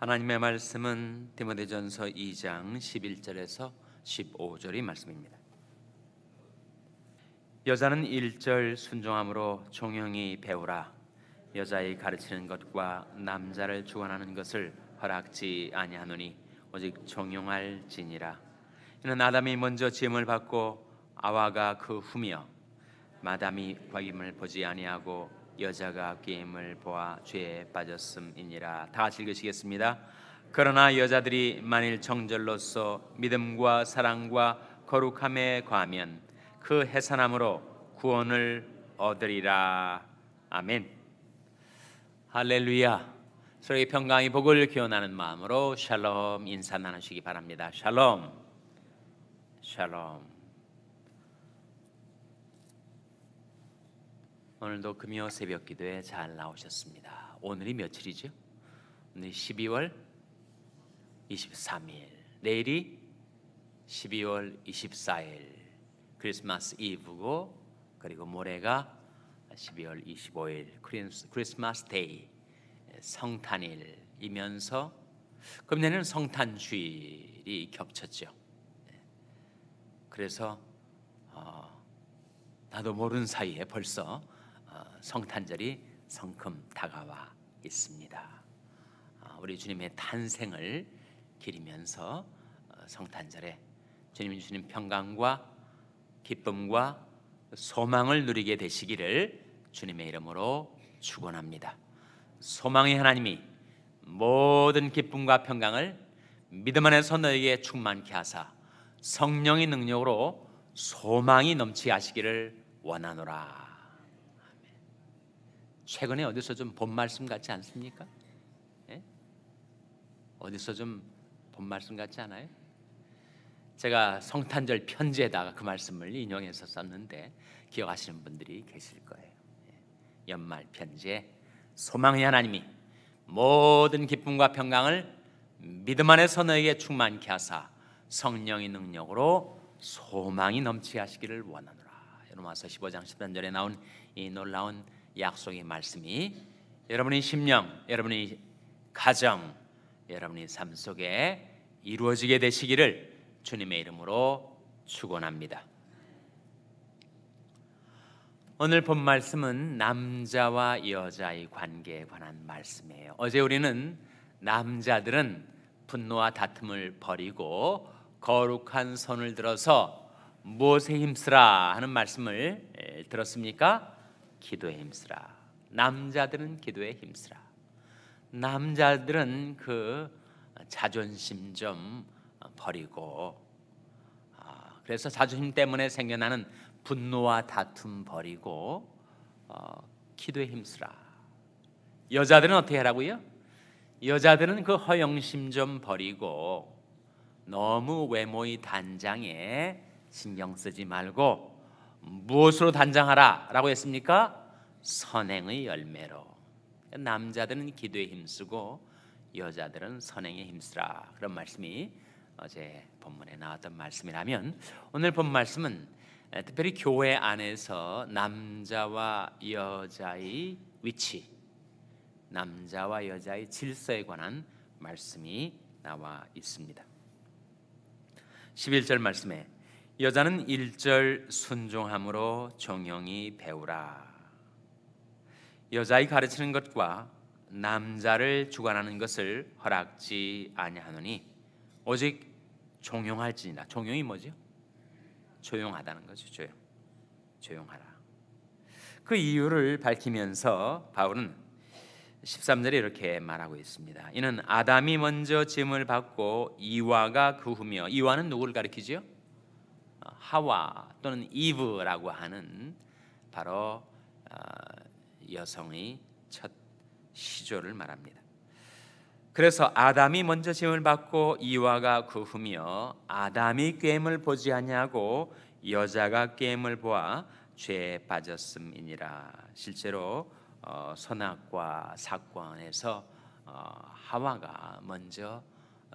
하나님의 말씀은 디모데전서 2장 11절에서 15절의 말씀입니다. 여자는 1절 순종함으로 종용히 배우라. 여자의 가르치는 것과 남자를 주관하는 것을 허락지 아니하노니 오직 종용할지니라. 이는 아담이 먼저 지음을 받고 아와가 그 후며 마담이 과임을 보지 아니하고 여자가 게임을 보아 죄에 빠졌음이니라. 다 읽으시겠습니다. 그러나 여자들이 만일 정절로서 믿음과 사랑과 거룩함에 과하면 그 해산함으로 구원을 얻으리라. 아멘. 할렐루야. 서로의 평강의 복을 기원하는 마음으로 샬롬 인사 나누시기 바랍니다. 샬롬. 샬롬. 오늘도 금요 새벽 기도에 잘 나오셨습니다. 오늘이 며칠이죠? 오늘 12월 23일. 내일이 12월 24일. 크리스마스 이브고 그리고 모레가 12월 25일 크리스마스 데이 성탄일이면서 금년에는 성탄 주일이 겹쳤죠. 그래서 어, 나도 모르는 사이에 벌써 어, 성탄절이 성큼 다가와 있습니다. 어, 우리 주님의 탄생을 기리면서 어, 성탄절에 주님 주님 평강과 기쁨과 소망을 누리게 되시기를 주님의 이름으로 축원합니다. 소망의 하나님이 모든 기쁨과 평강을 믿음 안에서 너에게 충만케 하사 성령의 능력으로 소망이 넘치게 하시기를 원하노라. 최근에 어디서 좀 본 말씀 같지 않습니까? 예? 어디서 좀 본 말씀 같지 않아요? 제가 성탄절 편지에다가 그 말씀을 인용해서 썼는데 기억하시는 분들이 계실 거예요. 예. 연말 편지에 소망의 하나님이 모든 기쁨과 평강을 믿음 안에서 너에게 충만케 하사 성령의 능력으로 소망이 넘치게 하시기를 원하노라. 로마서 15장 13절에 나온 이 놀라운 약속의 말씀이 여러분의 심령, 여러분의 가정, 여러분의 삶 속에 이루어지게 되시기를 주님의 이름으로 축원합니다. 오늘 본 말씀은 남자와 여자의 관계에 관한 말씀이에요. 어제 우리는 남자들은 분노와 다툼을 버리고 거룩한 손을 들어서 무엇에 힘쓰라 하는 말씀을 들었습니까? 기도에 힘쓰라. 남자들은 기도에 힘쓰라. 남자들은 그 어, 자존심 좀 어, 버리고 아, 그래서 자존심 때문에 생겨나는 분노와 다툼 버리고 어, 기도에 힘쓰라. 여자들은 어떻게 하라고요? 여자들은 그 허영심 좀 버리고 너무 외모의 단장에 신경 쓰지 말고 무엇으로 단장하라라고 했습니까? 선행의 열매로. 남자들은 기도에 힘쓰고 여자들은 선행에 힘쓰라. 그런 말씀이 어제 본문에 나왔던 말씀이라면 오늘 본 말씀은 특별히 교회 안에서 남자와 여자의 위치, 남자와 여자의 질서에 관한 말씀이 나와 있습니다. 11절 말씀에 여자는 일절 순종함으로 정령이 배우라. 여자의 가르치는 것과 남자를 주관하는 것을 허락지 아니하노니 오직 종용할지니라. 종용이 뭐죠? 조용하다는 거죠. 조용. 조용하라. 그 이유를 밝히면서 바울은 13절에 이렇게 말하고 있습니다. 이는 아담이 먼저 짐을 받고 이와가 그 후며 이와는 누구를 가리키지요? 하와 또는 이브라고 하는 바로 어, 여성의 첫 시조를 말합니다. 그래서 아담이 먼저 짐을 받고 이와가 그 후며 아담이 꿰을 보지 아니하고 여자가 꿰을 보아 죄에 빠졌음이니라. 실제로 어, 선악과 사건에서 어, 하와가 먼저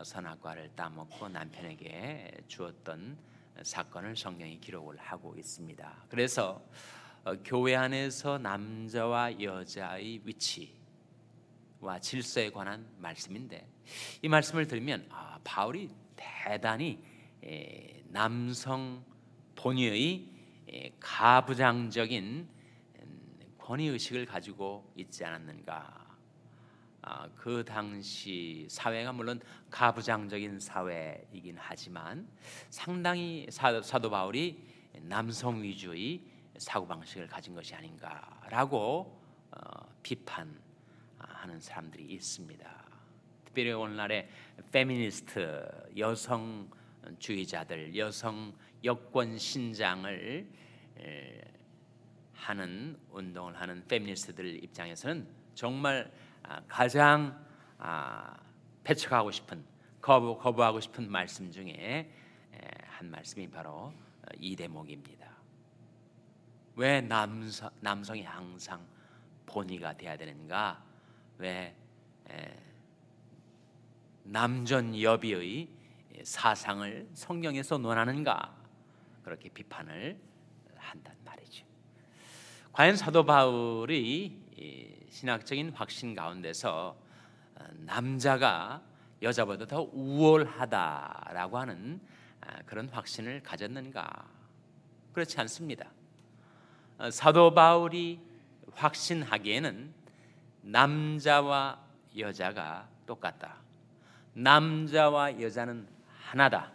선악과를 따먹고 남편에게 주었던 사건을 성경이 기록을 하고 있습니다. 그래서 어, 교회 안에서 남자와 여자의 위치와 질서에 관한 말씀인데 이 말씀을 들으면 아, 바울이 대단히 남성 본의의 가부장적인 음, 권위 의식을 가지고 있지 않았는가 아, 그 당시 사회가 물론 가부장적인 사회이긴 하지만 상당히 사도 바울이 남성 위주의 사고 방식을 가진 것이 아닌가라고 어, 비판하는 사람들이 있습니다. 특별히 오늘날의 페미니스트 여성주의자들, 여성 여권 신장을 하는 운동을 하는 페미니스트들 입장에서는 정말 아, 가장 아, 배척하고 싶은 거부 거부하고 싶은 말씀 중에 한 말씀이 바로 어, 이 대목입니다. 왜 남성 남성이 항상 본의가 돼야 되는가? 왜 남전 여비의 사상을 성경에서 논하는가? 그렇게 비판을 한단 말이죠. 과연 사도 바울이 신학적인 확신 가운데서 어, 남자가 여자보다 더 우월하다라고 하는 어, 그런 확신을 가졌는가? 그렇지 않습니다. 어, 사도 바울이 확신하기에는 남자와 여자가 똑같다. 남자와 여자는 하나다.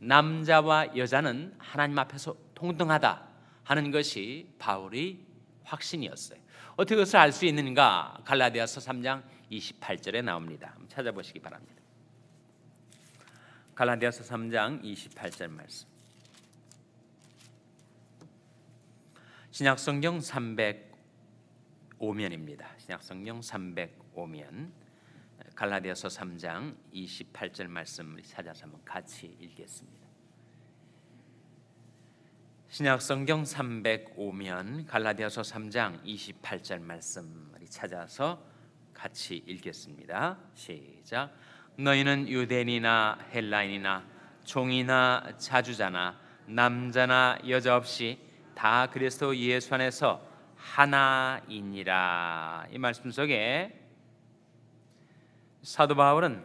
남자와 여자는 하나님 앞에서 동등하다 하는 것이 바울의 확신이었어요. 어떻게 그것을 알 수 있는가? 갈라디아서 3장 28절에 나옵니다. 찾아보시기 바랍니다. 갈라디아서 3장 28절 말씀. 신약성경 305면입니다. 신약성경 305면 갈라디아서 3장 28절 말씀을 찾아서 한번 같이 읽겠습니다. 신약 성경 305면 갈라디아서 3장 28절 말씀 을 찾아서 같이 읽겠습니다. 시작. 너희는 유대인이나 헬라인이나 종이나 자주자나 남자나 여자 없이 다 그리스도 예수 안에서 하나이니라. 이 말씀 속에 사도 바울은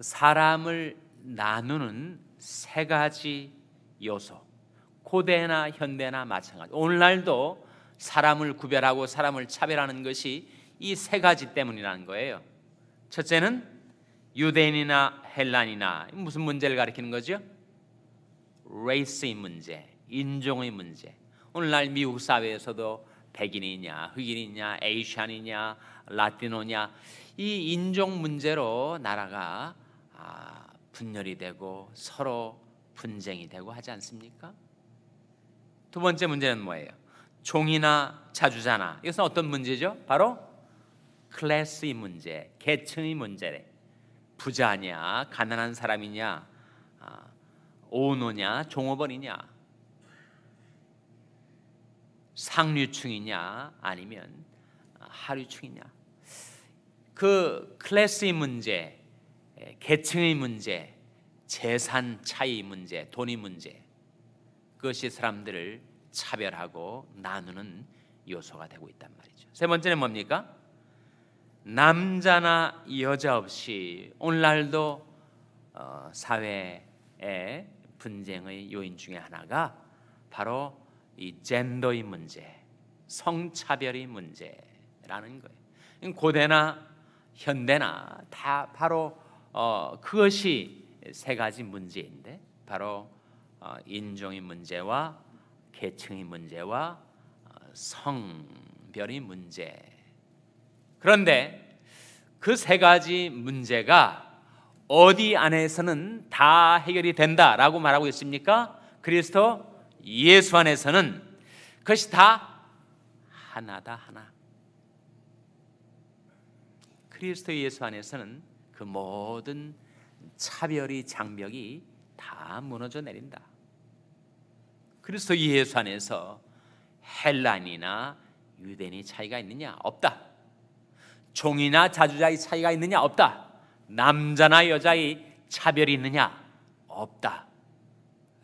사람을 나누는 세 가지 요소 고대나 현대나 마찬가지. 오늘날도 사람을 구별하고 사람을 차별하는 것이 이 세 가지 때문이라는 거예요. 첫째는 유대인이나 헬란이나 무슨 문제를 가리키는 거죠? 레이스의 문제, 인종의 문제. 오늘날 미국 사회에서도 백인이냐, 흑인이냐, 에이시안이냐, 라틴오냐이 인종 문제로 나라가 아, 분열이 되고 서로 분쟁이 되고 하지 않습니까? 두 번째 문제는 뭐예요? 종이나 자주자나 이것은 어떤 문제죠? 바로 클래스의 문제, 계층의 문제래. 부자냐, 가난한 사람이냐, 아, 오노냐, 종업원이냐, 상류층이냐, 아니면 아, 하류층이냐. 그 클래스의 문제, 계층의 문제, 재산 차이 문제, 돈의 문제. 그것이 사람들을 차별하고 나누는 요소가 되고 있단 말이죠. 세 번째는 뭡니까? 남자나 여자 없이 오늘날도 어, 사회의 분쟁의 요인 중에 하나가 바로 이 젠더의 문제, 성차별의 문제라는 거예요. 고대나 현대나 다 바로 어, 그것이 세 가지 문제인데 바로 어, 인종의 문제와 계층의 문제와 어, 성별의 문제. 그런데 그 세 가지 문제가 어디 안에서는 다 해결이 된다라고 말하고 있습니까? 그리스도 예수 안에서는 그것이 다 하나다 하나. 그리스도 예수 안에서는 그 모든 차별이 장벽이 다 무너져 내린다. 그래서 이 예산에서 헬란이나 유대인의 차이가 있느냐? 없다. 종이나 자주자의 차이가 있느냐? 없다. 남자나 여자의 차별이 있느냐? 없다.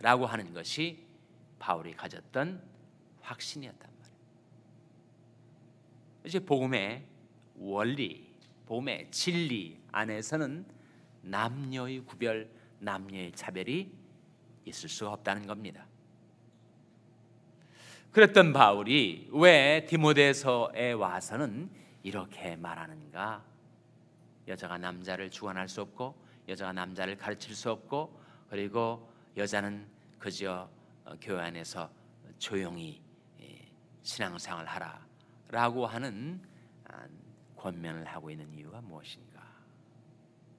라고 하는 것이 바울이 가졌던 확신이었단 말이에요. 이제 복음의 원리, 복음의 진리 안에서는 남녀의 구별, 남녀의 차별이 있을 수 없다는 겁니다. 그랬던 바울이 왜 디모데서에 와서는 이렇게 말하는가? 여자가 남자를 주관할 수 없고 여자가 남자를 가르칠 수 없고 그리고 여자는 그저 어, 교회 안에서 조용히 예, 신앙생활 하라라고 하는 아, 권면을 하고 있는 이유가 무엇인가?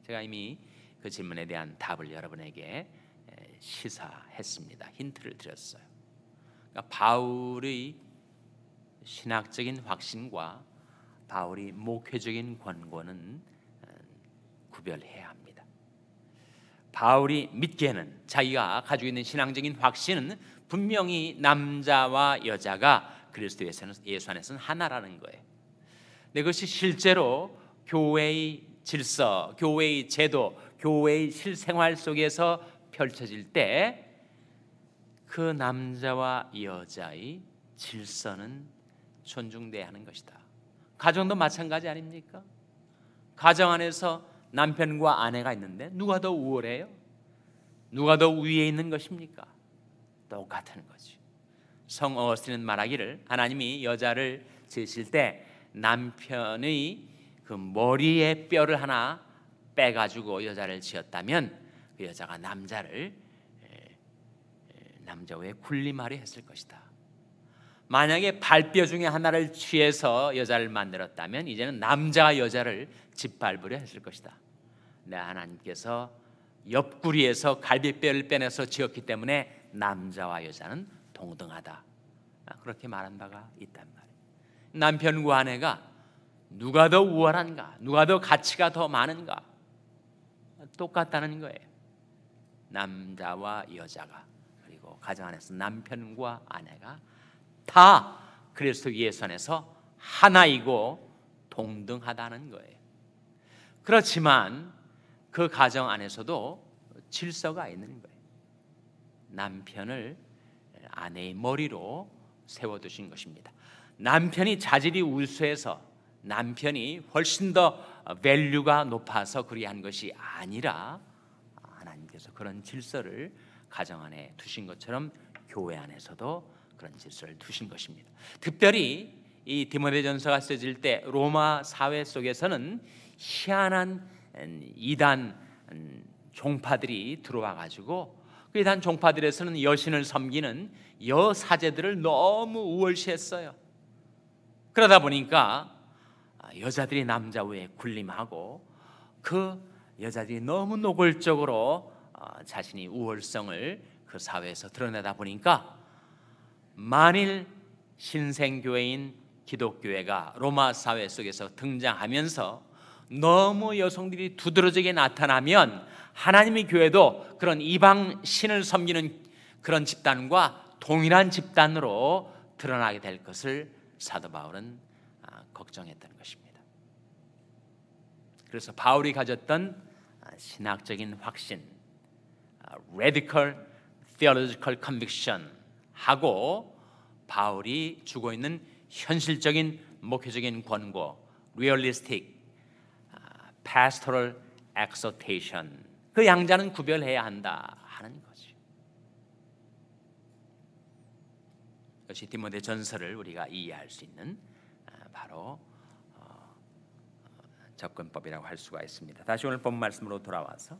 제가 이미 그 질문에 대한 답을 여러분에게 시사했습니다. 힌트를 드렸어요. 그러니까 바울의 신학적인 확신과 바울이 목회적인 권고는 음, 구별해야 합니다. 바울이 믿기에는 자기가 가지고 있는 신앙적인 확신은 분명히 남자와 여자가 그리스도 예수 안에서는 하나라는 거예요. 그것이 실제로 교회의 질서, 교회의 제도, 교회의 실생활 속에서 펼쳐질 때그 남자와 여자의 질서는 존중돼야 하는 것이다. 가정도 마찬가지 아닙니까? 가정 안에서 남편과 아내가 있는데 누가 더 우월해요? 누가 더 위에 있는 것입니까? 똑같은 거지. 성 어스틴은 말하기를 하나님이 여자를 지으실 때 남편의 그 머리에 뼈를 하나 빼가지고 여자를 지었다면 그 여자가 남자를 남자의 군림하려 했을 것이다. 만약에 발뼈 중에 하나를 취해서 여자를 만들었다면 이제는 남자가 여자를 짓밟으려 했을 것이다. 내 하나님께서 옆구리에서 갈비뼈를 빼내서 지었기 때문에 남자와 여자는 동등하다. 아, 그렇게 말한 바가 있단 말이에 남편과 아내가 누가 더 우월한가? 누가 더 가치가 더 많은가? 똑같다는 거예요. 남자와 여자가 가정 안에서 남편과 아내가 다 그리스도 예수 안에서 하나이고 동등하다는 거예요. 그렇지만 그 가정 안에서도 질서가 있는 거예요. 남편을 아내의 머리로 세워 두신 것입니다. 남편이 자질이 우수해서 남편이 훨씬 더 밸류가 높아서 그리한 것이 아니라 하나님께서 그런 질서를 가정 안에 두신 것처럼 교회 안에서도 그런 질서를 두신 것입니다. 특별히 이 디모데전서가 쓰질때 로마 사회 속에서는 희한한 음, 이단 음, 종파들이 들어와 가지고 그 이단 종파들에서는 여신을 섬기는 여사제들을 너무 우월시했어요. 그러다 보니까 아, 여자들이 남자 위에 군림하고 그 여자들이 너무 노골적으로 아, 자신이 우월성을 그 사회에서 드러내다 보니까 만일 신생교회인 기독교회가 로마 사회 속에서 등장하면서 너무 여성들이 두드러지게 나타나면 하나님의 교회도 그런 이방 신을 섬기는 그런 집단과 동일한 집단으로 드러나게 될 것을 사도 바울은 아, 걱정했던 것입니다. 그래서 바울이 가졌던 아, 신학적인 확신, radical theological conviction 하고 바울이 주고 있는 현실적인 목회적인 권고 realistic 아, pastoral exhortation 그 양자는 구별해야 한다 하는 거지. 역시 디모데 전설을 우리가 이해할 수 있는 아, 바로 어, 어, 접근법이라고 할 수가 있습니다. 다시 오늘 본 말씀으로 돌아와서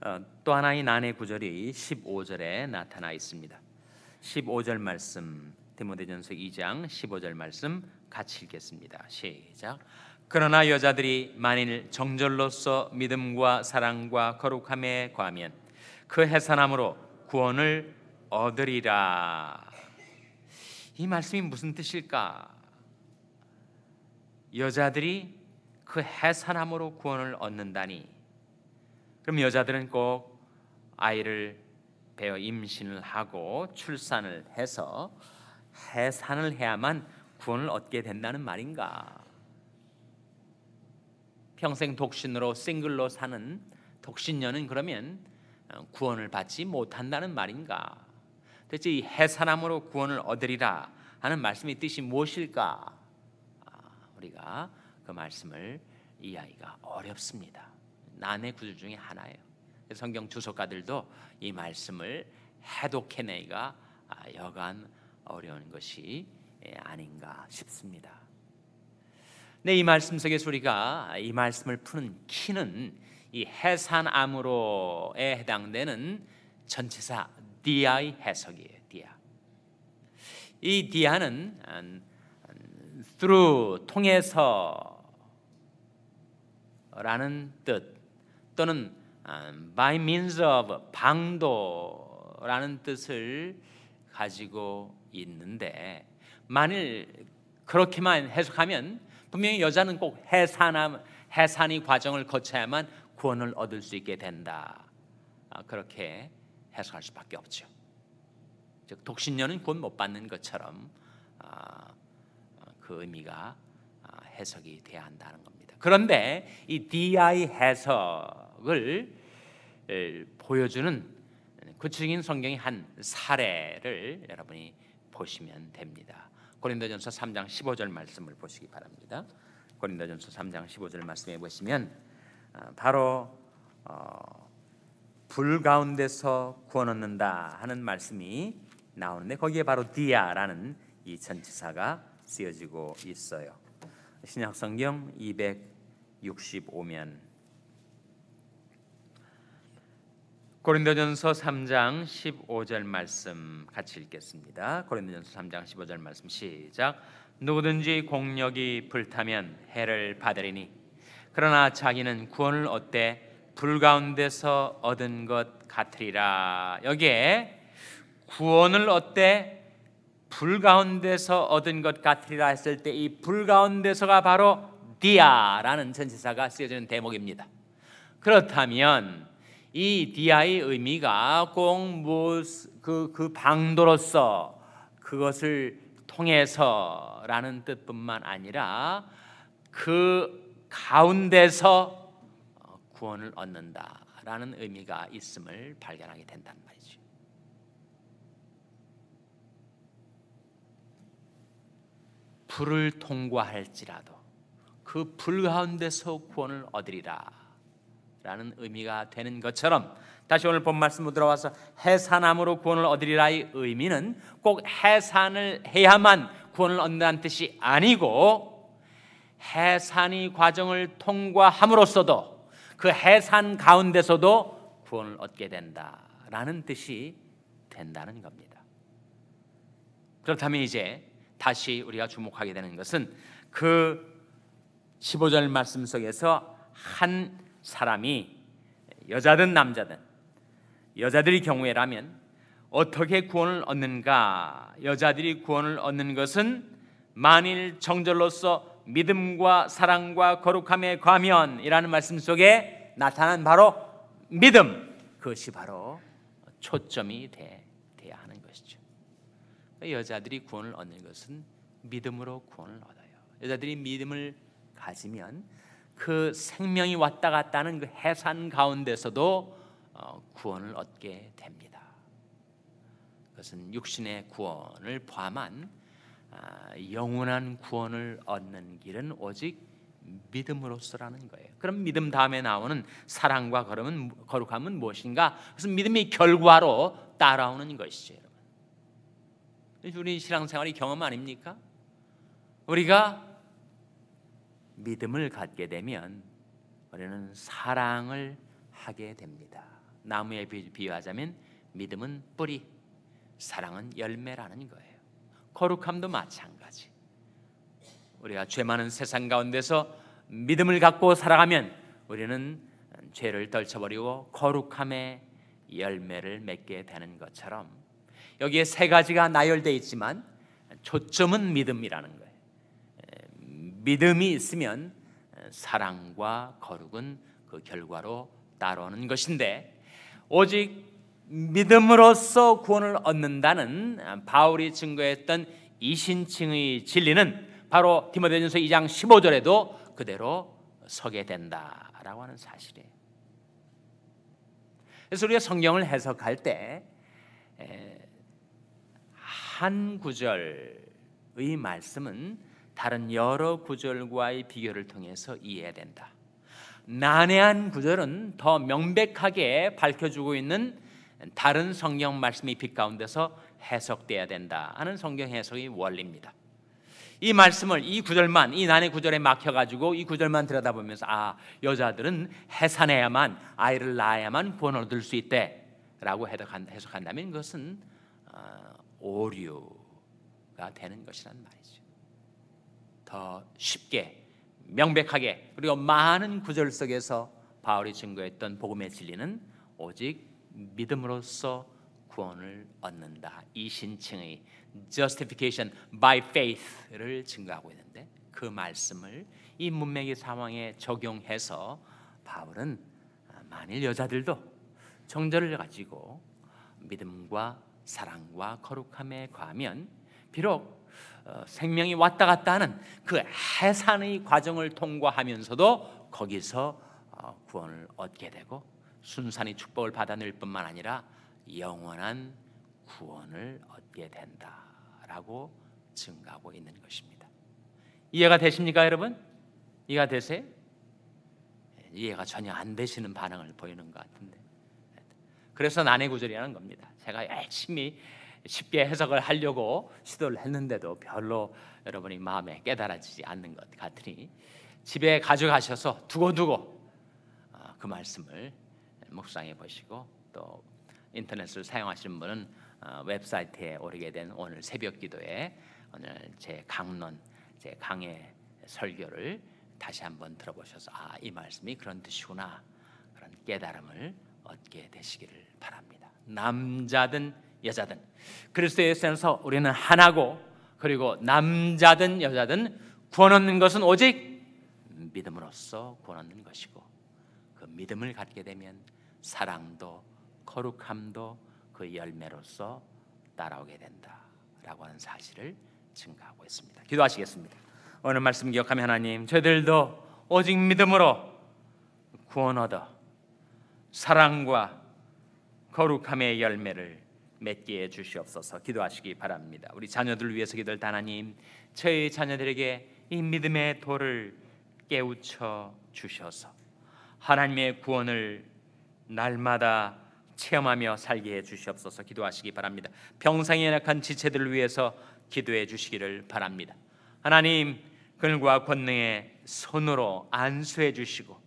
어, 또 하나의 난의 구절이 15절에 나타나 있습니다. 15절 말씀 디모데전서 2장 15절 말씀 같이 읽겠습니다. 시작. 그러나 여자들이 만일 정절로서 믿음과 사랑과 거룩함에 과하면 그 해산함으로 구원을 얻으리라. 이 말씀이 무슨 뜻일까? 여자들이 그 해산함으로 구원을 얻는다니 그럼 여자들은 꼭 아이를 배어 임신을 하고 출산을 해서 해산을 해야만 구원을 얻게 된다는 말인가? 평생 독신으로 싱글로 사는 독신녀는 그러면 어, 구원을 받지 못한다는 말인가? 대체 이 해산함으로 구원을 얻으리라 하는 말씀의 뜻이 무엇일까? 아, 우리가 그 말씀을 이해하기가 어렵습니다. 난의 구절 중에 하나예요. 성경 주석가들도 이 말씀을 해독해내기가 아, 여간 어려운 것이 예, 아닌가 싶습니다. 근이 말씀 속에서 리가이 말씀을 푸는 키는 이 해산암으로에 해당되는 전체사 디아의 해석이에요. 디아. 이 디아는 음, 음, through 통해서라는 뜻 또는 아, by means of 방도라는 뜻을 가지고 있는데 만일 그렇게만 해석하면 분명히 여자는 꼭 해산함, 해산이 과정을 거쳐야만 구원을 얻을 수 있게 된다. 아, 그렇게 해석할 수밖에 없죠. 즉 독신녀는 구원 못 받는 것처럼 아, 그 의미가 해석이 돼야 한다는 겁니다. 그런데 이 DI 해석 능력을 보여주는 구체적인 성경의 한 사례를 여러분이 보시면 됩니다. 고린도전서 3장 15절 말씀을 보시기 바랍니다. 고린도전서 3장 15절 말씀해 보시면 아, 바로 어, 불 가운데서 구원 얻는다 하는 말씀이 나오는데 거기에 바로 디아라는 이 전치사가 쓰여지고 있어요. 신약성경 265면 고린도전서 3장 15절 말씀 같이 읽겠습니다. 고린도전서 3장 15절 말씀 시작. 누구든지 공력이 불타면 해를 받으리니 그러나 자기는 구원을 얻되 불 가운데서 얻은 것 같으리라. 여기에 구원을 얻되 불 가운데서 얻은 것 같으리라 했을 때 이 불 가운데서가 바로 디아라는 전치사가 쓰여지는 대목입니다. 그렇다면 이 디아의 의미가 꼭 그, 그 방도로서 그것을 통해서라는 뜻뿐만 아니라 그 가운데서 어, 구원을 얻는다라는 의미가 있음을 발견하게 된다는 말이죠. 불을 통과할지라도 그 불 가운데서 구원을 얻으리라. 라는 의미가 되는 것처럼 다시 오늘 본 말씀으로 들어와서 해산함으로 구원을 얻으리라의 의미는 꼭 해산을 해야만 구원을 얻는다는 뜻이 아니고 해산이 과정을 통과함으로써도 그 해산 가운데서도 구원을 얻게 된다라는 뜻이 된다는 겁니다. 그렇다면 이제 다시 우리가 주목하게 되는 것은 그 15절 말씀 속에서 한 사람이 여자든 남자든 여자들의 경우에라면 어떻게 구원을 얻는가? 여자들이 구원을 얻는 것은 만일 정절로서 믿음과 사랑과 거룩함에 과면이라는 말씀 속에 나타난 바로 믿음 그것이 바로 초점이 돼, 돼야 하는 것이죠. 여자들이 구원을 얻는 것은 믿음으로 구원을 얻어요. 여자들이 믿음을 가지면 그 생명이 왔다 갔다 하는 그 해산 가운데서도 어, 구원을 얻게 됩니다. 그것은 육신의 구원을 포함한 아, 영원한 구원을 얻는 길은 오직 믿음으로서라는 거예요. 그럼 믿음 다음에 나오는 사랑과 걸음은 거룩함은 무엇인가? 그래서 믿음이 결과로 따라오는 것이죠, 여러분. 우리 신앙생활이 경험 아닙니까? 우리가 믿음을 갖게 되면 우리는 사랑을 하게 됩니다. 나무에 비유하자면 믿음은 뿌리, 사랑은 열매라는 거예요. 거룩함도 마찬가지. 우리가 죄 많은 세상 가운데서 믿음을 갖고 살아가면 우리는 죄를 떨쳐버리고 거룩함의 열매를 맺게 되는 것처럼 여기에 세 가지가 나열되 있지만 초점은 믿음이라는 거예요. 믿음이 있으면 사랑과 거룩은 그 결과로 따라오는 것인데 오직 믿음으로써 구원을 얻는다는 바울이 증거했던 이신칭의 진리는 바로 디모데전서 2장 15절에도 그대로 서게 된다라고 하는 사실이에요. 그래서 우리가 성경을 해석할 때 한 구절의 말씀은 다른 여러 구절과의 비교를 통해서 이해해야 된다. 난해한 구절은 더 명백하게 밝혀주고 있는 다른 성경 말씀이 빛 가운데서 해석돼야 된다 하는 성경 해석의 원리입니다. 이 말씀을 이 구절만 이 난해 구절에 막혀 가지고 이 구절만 들여다보면서 아 여자들은 해산해야만 아이를 낳아야만 구원을 얻을 수 있대라고 해석한다면 그것은 어, 오류가 되는 것이란 말이죠. 더 쉽게 명백하게 그리고 많은 구절 속에서 바울이 증거했던 복음의 진리는 오직 믿음으로써 구원을 얻는다. 이 신칭의 justification by faith를 증거하고 있는데 그 말씀을 이 문맥의 상황에 적용해서 바울은 만일 여자들도 정절을 가지고 믿음과 사랑과 거룩함에 과하면 비록 어, 생명이 왔다 갔다 하는 그 해산의 과정을 통과하면서도 거기서 어, 구원을 얻게 되고 순산의 축복을 받아낼 뿐만 아니라 영원한 구원을 얻게 된다라고 증가하고 있는 것입니다. 이해가 되십니까, 여러분? 이해가 되세요? 예, 이해가 전혀 안 되시는 반응을 보이는 것 같은데. 그래서 난해구절이라는 겁니다. 제가 열심히 쉽게 해석을 하려고 시도를 했는데도 별로 여러분이 마음에 깨달아지지 않는 것 같으니 집에 가져가셔서 두고두고 아, 그 말씀을 묵상해 보시고 또 인터넷을 사용하시는 분은 어, 웹사이트에 오르게 된 오늘 새벽 기도에 오늘 제 강론, 제 강의 설교를 다시 한번 들어보셔서 아, 이 말씀이 그런 뜻이구나. 그런 깨달음을 얻게 되시기를 바랍니다. 남자든 여자든 그리스도의 센서 우리는 하나고 그리고 남자든 여자든 구원 얻는 것은 오직 믿음으로써 구원 얻는 것이고 그 믿음을 갖게 되면 사랑도 거룩함도 그 열매로서 따라오게 된다라고 하는 사실을 증가하고 있습니다. 기도하시겠습니다. 오늘 말씀 기억하며 하나님 저희들도 오직 믿음으로 구원 얻어 사랑과 거룩함의 열매를 맺게 해 주시옵소서 기도하시기 바랍니다. 우리 자녀들 위해서 기도할 하나님, 저희 자녀들에게 이 믿음의 돌을 깨우쳐 주셔서 하나님의 구원을 날마다 체험하며 살게 해 주시옵소서 기도하시기 바랍니다. 병상에 약한 지체들을 위해서 기도해 주시기를 바랍니다. 하나님, 그늘과 권능의 손으로 안수해 주시고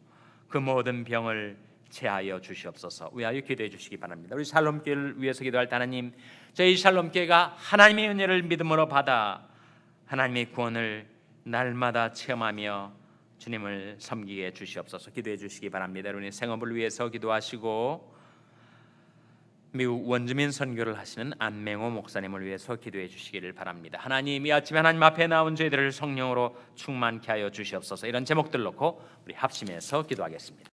그 모든 병을 제하여 주시옵소서. 위하여 기도해 주시기 바랍니다. 우리 살롬교 위해서 기도할 하나님, 저희 살롬교가 하나님의 은혜를 믿음으로 받아 하나님의 구원을 날마다 체험하며 주님을 섬기게 주시옵소서. 기도해 주시기 바랍니다. 여러분의 생업을 위해서 기도하시고 미국 원주민 선교를 하시는 안맹호 목사님을 위해서 기도해 주시기를 바랍니다. 하나님 이 아침에 하나님 앞에 나온 저희들을 성령으로 충만케 하여 주시옵소서. 이런 제목들 놓고 우리 합심해서 기도하겠습니다.